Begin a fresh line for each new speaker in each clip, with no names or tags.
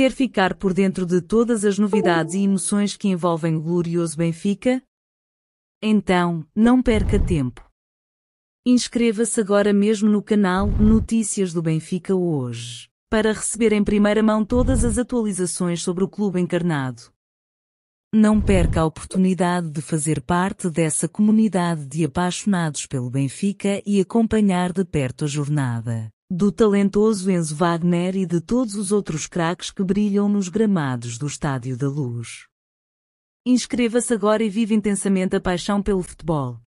Quer ficar por dentro de todas as novidades e emoções que envolvem o glorioso Benfica? Então, não perca tempo. Inscreva-se agora mesmo no canal Notícias do Benfica hoje, para receber em primeira mão todas as atualizações sobre o clube encarnado. Não perca a oportunidade de fazer parte dessa comunidade de apaixonados pelo Benfica e acompanhar de perto a jornada do talentoso Enzo Wagner e de todos os outros craques que brilham nos gramados do Estádio da Luz. Inscreva-se agora e vive intensamente a paixão pelo futebol.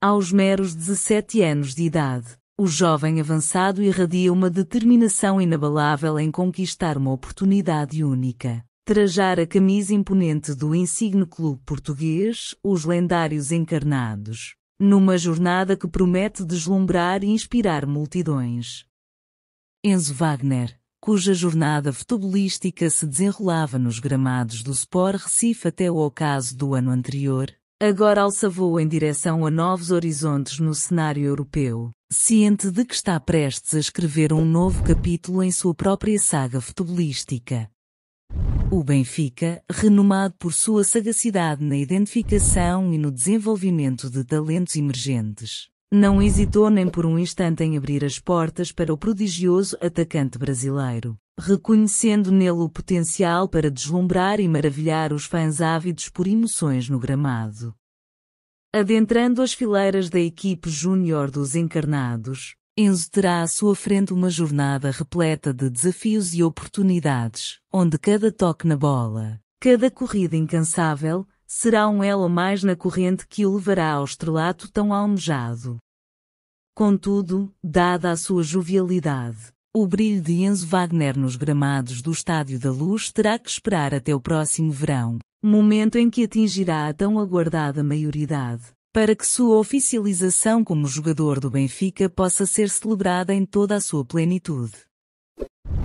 Aos meros 17 anos de idade, o jovem avançado irradia uma determinação inabalável em conquistar uma oportunidade única. Trajar a camisa imponente do insigne clube português, os lendários encarnados, numa jornada que promete deslumbrar e inspirar multidões. Enzo Wagner, cuja jornada futebolística se desenrolava nos gramados do Sport Recife até o ocaso do ano anterior, agora alçavou em direção a novos horizontes no cenário europeu, ciente de que está prestes a escrever um novo capítulo em sua própria saga futebolística. O Benfica, renomado por sua sagacidade na identificação e no desenvolvimento de talentos emergentes, não hesitou nem por um instante em abrir as portas para o prodigioso atacante brasileiro, reconhecendo nele o potencial para deslumbrar e maravilhar os fãs ávidos por emoções no gramado. Adentrando as fileiras da equipe júnior dos encarnados, Enzo terá à sua frente uma jornada repleta de desafios e oportunidades, onde cada toque na bola, cada corrida incansável, será um elo mais na corrente que o levará ao estrelato tão almejado. Contudo, dada a sua jovialidade, o brilho de Enzo Wagner nos gramados do Estádio da Luz terá que esperar até o próximo verão, momento em que atingirá a tão aguardada maioridade, para que sua oficialização como jogador do Benfica possa ser celebrada em toda a sua plenitude.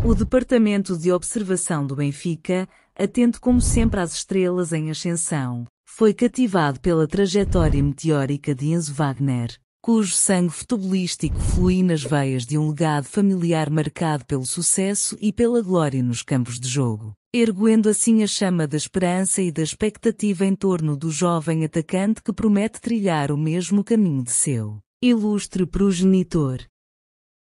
O Departamento de Observação do Benfica, atento como sempre às estrelas em ascensão, foi cativado pela trajetória meteórica de Enzo Wagner, cujo sangue futebolístico flui nas veias de um legado familiar marcado pelo sucesso e pela glória nos campos de jogo, erguendo assim a chama da esperança e da expectativa em torno do jovem atacante que promete trilhar o mesmo caminho de seu ilustre progenitor.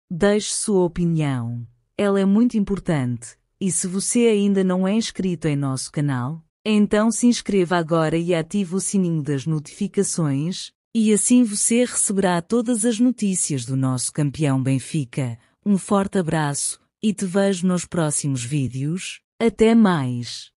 Deixe sua opinião. Ela é muito importante, e se você ainda não é inscrito em nosso canal, então se inscreva agora e ative o sininho das notificações, e assim você receberá todas as notícias do nosso campeão Benfica. Um forte abraço e te vejo nos próximos vídeos. Até mais!